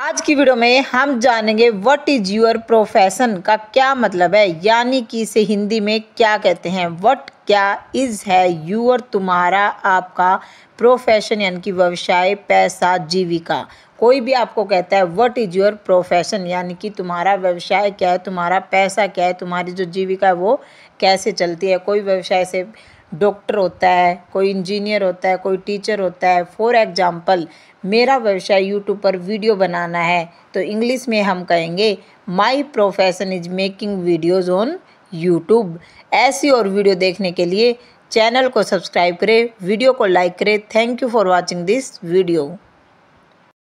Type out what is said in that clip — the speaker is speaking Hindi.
आज की वीडियो में हम जानेंगे व्हाट इज़ योर प्रोफेशन का क्या मतलब है यानी कि इसे हिंदी में क्या कहते हैं व्हाट क्या इज़ है यूर तुम्हारा आपका प्रोफेशन यानी कि व्यवसाय पैसा जीविका कोई भी आपको कहता है व्हाट इज़ योर प्रोफेशन यानी कि तुम्हारा व्यवसाय क्या है तुम्हारा पैसा क्या है तुम्हारी जो जीविका है वो कैसे चलती है कोई व्यवसाय से डॉक्टर होता है कोई इंजीनियर होता है कोई टीचर होता है फॉर एग्जाम्पल मेरा व्यवसाय यूट्यूब पर वीडियो बनाना है तो इंग्लिश में हम कहेंगे my profession is making videos on YouTube ऐसी और वीडियो देखने के लिए चैनल को सब्सक्राइब करें वीडियो को लाइक करें thank you for watching this video